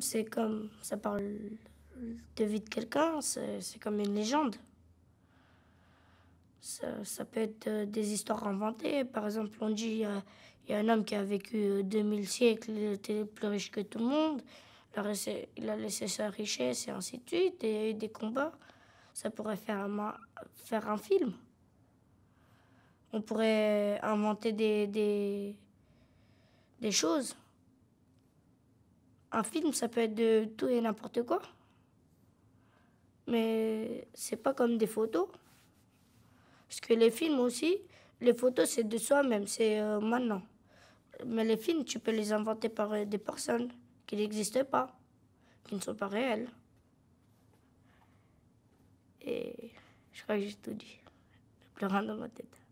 c'est comme. Ça parle de vie de quelqu'un, c'est comme une légende. Ça, ça, peut être euh, des histoires inventées. Par exemple, on dit euh, il y, a un homme qui a vécu 2000 euh, siècles, il était plus riche que tout le monde. Il a, laissé, ça sa richesse et ainsi de suite. Et il y a eu des combats. Ça pourrait faire un, faire un film. On pourrait inventer des, des, des choses. Un film, ça peut être de tout et n'importe quoi. Mais c'est pas comme des photos. Parce que les films aussi, les photos, c'est de soi-même, c'est euh, maintenant. Mais les films, tu peux les inventer par euh, des personnes qui n'existent pas, qui ne sont pas réelles. Et je crois que j'ai tout dit. Je dans ma tête.